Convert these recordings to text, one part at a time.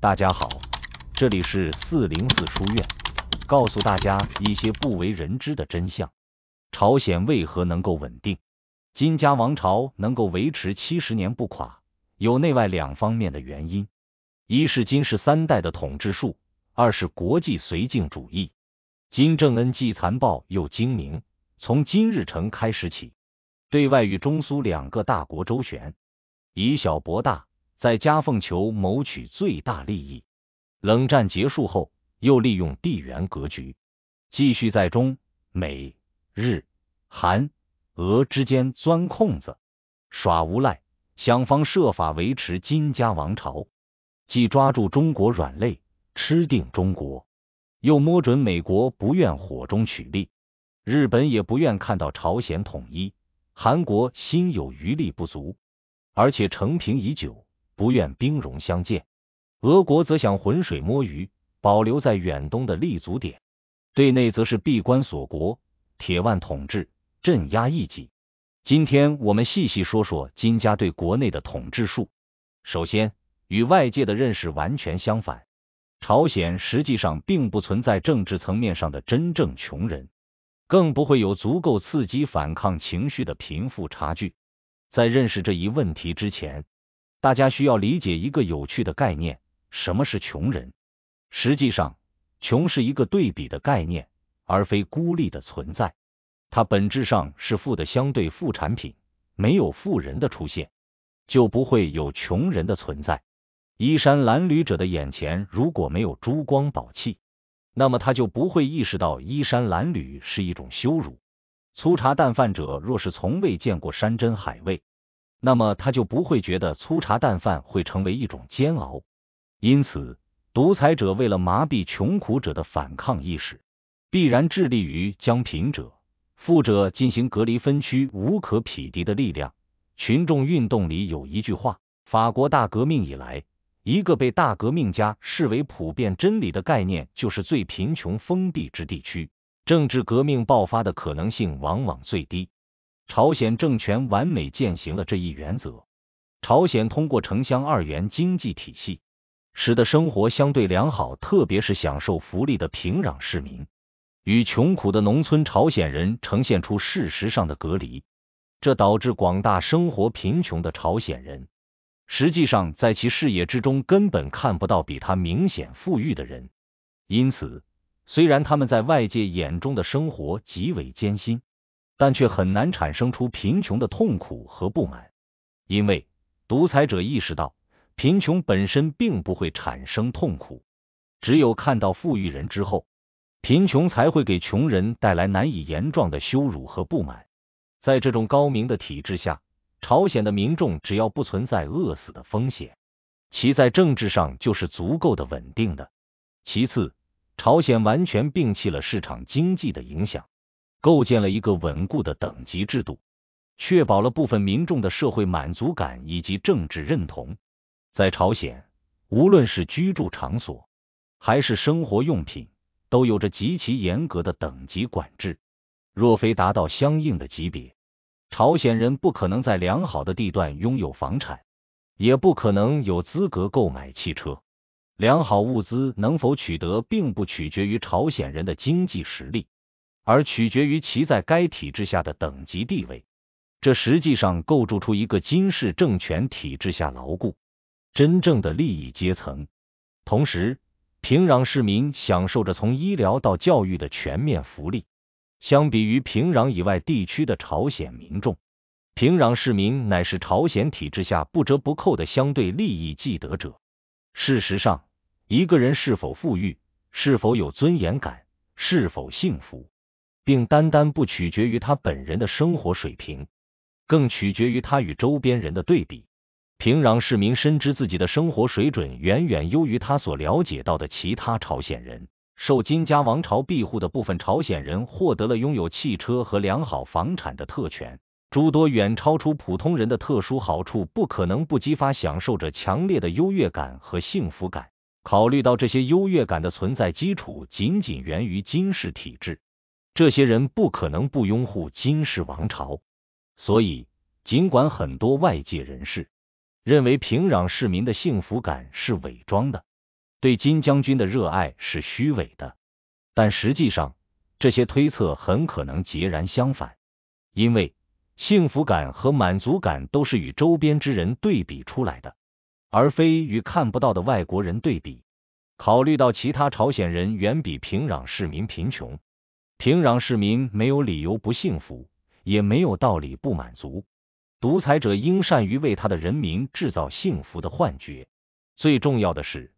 大家好，这里是四零四书院，告诉大家一些不为人知的真相。朝鲜为何能够稳定？金家王朝能够维持七十年不垮，有内外两方面的原因。一是金氏三代的统治术，二是国际绥靖主义。金正恩既残暴又精明，从金日成开始起，对外与中苏两个大国周旋，以小博大。在夹缝求谋取最大利益。冷战结束后，又利用地缘格局，继续在中美日韩俄之间钻空子、耍无赖，想方设法维持金家王朝。既抓住中国软肋，吃定中国，又摸准美国不愿火中取栗，日本也不愿看到朝鲜统一，韩国心有余力不足，而且成平已久。不愿兵戎相见，俄国则想浑水摸鱼，保留在远东的立足点；对内则是闭关锁国、铁腕统治、镇压异己。今天我们细细说说金家对国内的统治术。首先，与外界的认识完全相反，朝鲜实际上并不存在政治层面上的真正穷人，更不会有足够刺激反抗情绪的贫富差距。在认识这一问题之前，大家需要理解一个有趣的概念：什么是穷人？实际上，穷是一个对比的概念，而非孤立的存在。它本质上是富的相对副产品。没有富人的出现，就不会有穷人的存在。衣衫褴褛者的眼前如果没有珠光宝气，那么他就不会意识到衣衫褴褛是一种羞辱。粗茶淡饭者若是从未见过山珍海味，那么他就不会觉得粗茶淡饭会成为一种煎熬。因此，独裁者为了麻痹穷苦者的反抗意识，必然致力于将贫者、富者进行隔离分区。无可匹敌的力量，群众运动里有一句话：法国大革命以来，一个被大革命家视为普遍真理的概念，就是最贫穷封闭之地区，政治革命爆发的可能性往往最低。朝鲜政权完美践行了这一原则。朝鲜通过城乡二元经济体系，使得生活相对良好，特别是享受福利的平壤市民，与穷苦的农村朝鲜人呈现出事实上的隔离。这导致广大生活贫穷的朝鲜人，实际上在其视野之中根本看不到比他明显富裕的人。因此，虽然他们在外界眼中的生活极为艰辛。但却很难产生出贫穷的痛苦和不满，因为独裁者意识到贫穷本身并不会产生痛苦，只有看到富裕人之后，贫穷才会给穷人带来难以言状的羞辱和不满。在这种高明的体制下，朝鲜的民众只要不存在饿死的风险，其在政治上就是足够的稳定的。其次，朝鲜完全摒弃了市场经济的影响。构建了一个稳固的等级制度，确保了部分民众的社会满足感以及政治认同。在朝鲜，无论是居住场所还是生活用品，都有着极其严格的等级管制。若非达到相应的级别，朝鲜人不可能在良好的地段拥有房产，也不可能有资格购买汽车。良好物资能否取得，并不取决于朝鲜人的经济实力。而取决于其在该体制下的等级地位，这实际上构筑出一个金氏政权体制下牢固、真正的利益阶层。同时，平壤市民享受着从医疗到教育的全面福利。相比于平壤以外地区的朝鲜民众，平壤市民乃是朝鲜体制下不折不扣的相对利益既得者。事实上，一个人是否富裕、是否有尊严感、是否幸福。并单单不取决于他本人的生活水平，更取决于他与周边人的对比。平壤市民深知自己的生活水准远远优于他所了解到的其他朝鲜人。受金家王朝庇护的部分朝鲜人获得了拥有汽车和良好房产的特权，诸多远超出普通人的特殊好处，不可能不激发享受者强烈的优越感和幸福感。考虑到这些优越感的存在基础仅仅源于金氏体制。这些人不可能不拥护金氏王朝，所以尽管很多外界人士认为平壤市民的幸福感是伪装的，对金将军的热爱是虚伪的，但实际上这些推测很可能截然相反，因为幸福感和满足感都是与周边之人对比出来的，而非与看不到的外国人对比。考虑到其他朝鲜人远比平壤市民贫穷。平壤市民没有理由不幸福，也没有道理不满足。独裁者应善于为他的人民制造幸福的幻觉。最重要的是，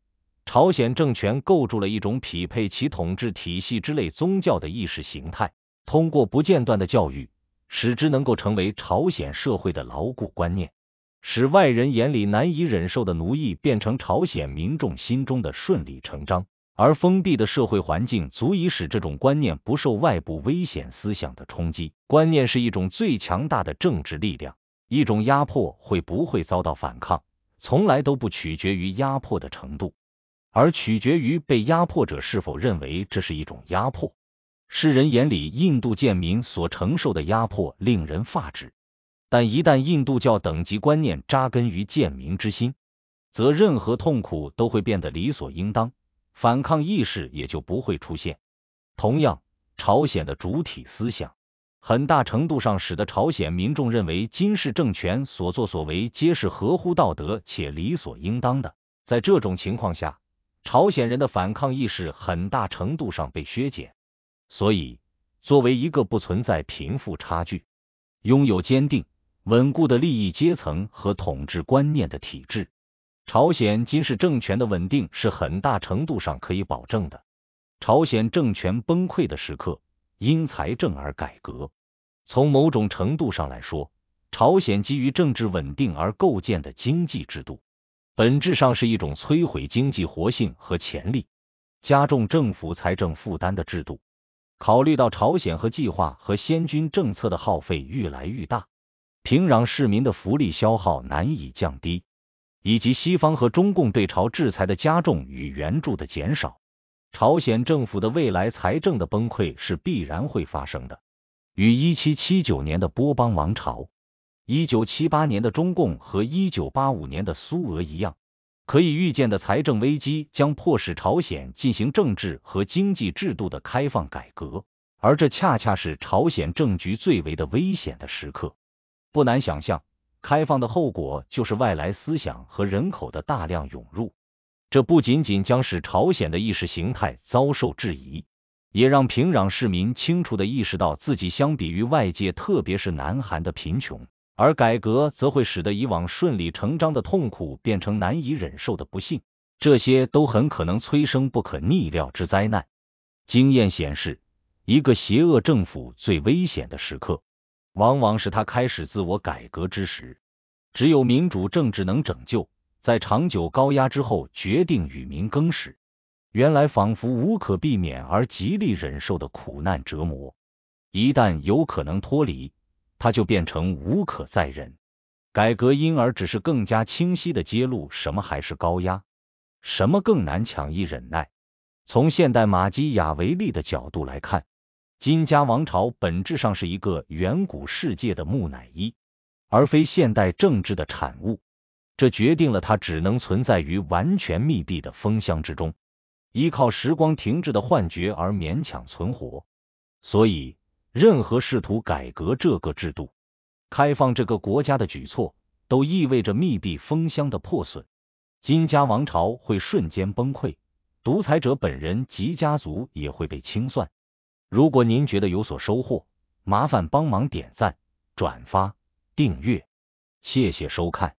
朝鲜政权构筑了一种匹配其统治体系之类宗教的意识形态，通过不间断的教育，使之能够成为朝鲜社会的牢固观念，使外人眼里难以忍受的奴役变成朝鲜民众心中的顺理成章。而封闭的社会环境足以使这种观念不受外部危险思想的冲击。观念是一种最强大的政治力量，一种压迫会不会遭到反抗，从来都不取决于压迫的程度，而取决于被压迫者是否认为这是一种压迫。世人眼里，印度贱民所承受的压迫令人发指，但一旦印度教等级观念扎根于贱民之心，则任何痛苦都会变得理所应当。反抗意识也就不会出现。同样，朝鲜的主体思想很大程度上使得朝鲜民众认为金氏政权所作所为皆是合乎道德且理所应当的。在这种情况下，朝鲜人的反抗意识很大程度上被削减。所以，作为一个不存在贫富差距、拥有坚定稳固的利益阶层和统治观念的体制。朝鲜金氏政权的稳定是很大程度上可以保证的。朝鲜政权崩溃的时刻，因财政而改革。从某种程度上来说，朝鲜基于政治稳定而构建的经济制度，本质上是一种摧毁经济活性和潜力、加重政府财政负担的制度。考虑到朝鲜和计划和先军政策的耗费愈来愈大，平壤市民的福利消耗难以降低。以及西方和中共对朝制裁的加重与援助的减少，朝鲜政府的未来财政的崩溃是必然会发生的。与一七七九年的波邦王朝、一九七八年的中共和一九八五年的苏俄一样，可以预见的财政危机将迫使朝鲜进行政治和经济制度的开放改革，而这恰恰是朝鲜政局最为的危险的时刻。不难想象。开放的后果就是外来思想和人口的大量涌入，这不仅仅将使朝鲜的意识形态遭受质疑，也让平壤市民清楚的意识到自己相比于外界，特别是南韩的贫穷。而改革则会使得以往顺理成章的痛苦变成难以忍受的不幸，这些都很可能催生不可逆料之灾难。经验显示，一个邪恶政府最危险的时刻。往往是他开始自我改革之时，只有民主政治能拯救。在长久高压之后，决定与民更始，原来仿佛无可避免而极力忍受的苦难折磨，一旦有可能脱离，他就变成无可再忍。改革因而只是更加清晰的揭露：什么还是高压，什么更难强一忍耐。从现代马基雅维利的角度来看。金家王朝本质上是一个远古世界的木乃伊，而非现代政治的产物。这决定了它只能存在于完全密闭的封箱之中，依靠时光停滞的幻觉而勉强存活。所以，任何试图改革这个制度、开放这个国家的举措，都意味着密闭封箱的破损。金家王朝会瞬间崩溃，独裁者本人及家族也会被清算。如果您觉得有所收获，麻烦帮忙点赞、转发、订阅，谢谢收看。